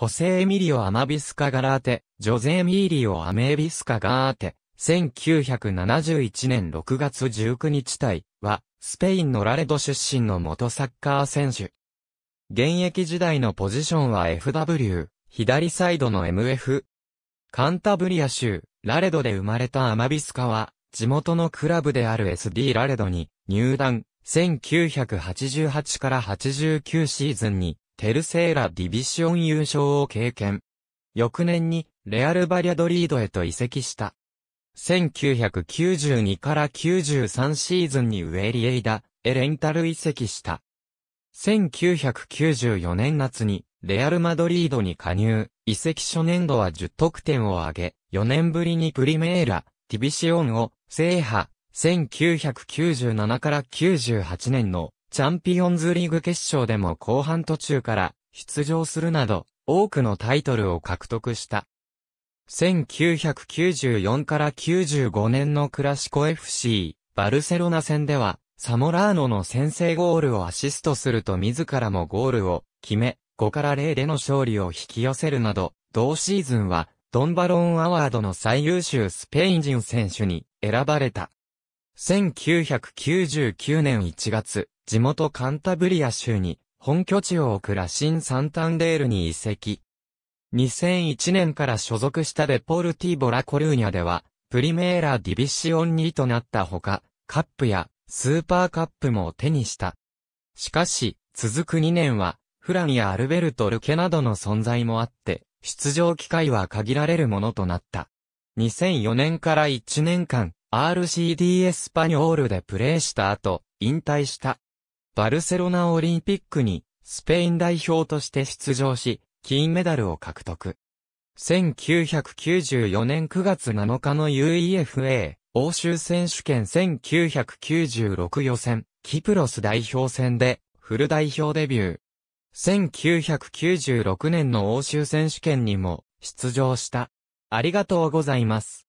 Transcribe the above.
ホセエミリオ・アマビスカ・ガラーテ、ジョゼ・エミーリオ・アメービスカ・ガーテ、1971年6月19日対は、スペインのラレド出身の元サッカー選手。現役時代のポジションは FW、左サイドの MF。カンタブリア州、ラレドで生まれたアマビスカは、地元のクラブである SD ラレドに入団、1988から89シーズンにテルセーラディビシオン優勝を経験。翌年にレアル・バリャドリードへと移籍した。1992から93シーズンにウェリエイダ、エレンタル移籍した。1994年夏にレアル・マドリードに加入、移籍初年度は10得点を挙げ、4年ぶりにプリメーラ、ディビシオンを制覇、1997から98年のチャンピオンズリーグ決勝でも後半途中から出場するなど、多くのタイトルを獲得した。1994から95年のクラシコ FC、バルセロナ戦では、サモラーノの先制ゴールをアシストすると自らもゴールを決め、5から0での勝利を引き寄せるなど、同シーズンは、ドンバロンアワードの最優秀スペイン人選手に選ばれた。1999年1月、地元カンタブリア州に本拠地を置くラシン・サンタンデールに移籍。2001年から所属したデポルティボ・ラ・コルーニャでは、プリメーラ・ディビシオン2となったほか、カップやスーパーカップも手にした。しかし、続く2年は、フランやアルベルト・ルケなどの存在もあって、出場機会は限られるものとなった。2004年から1年間、RCD エスパニョールでプレーした後、引退した。バルセロナオリンピックにスペイン代表として出場し、金メダルを獲得。1994年9月7日の UEFA 欧州選手権1996予選、キプロス代表戦でフル代表デビュー。1996年の欧州選手権にも出場した。ありがとうございます。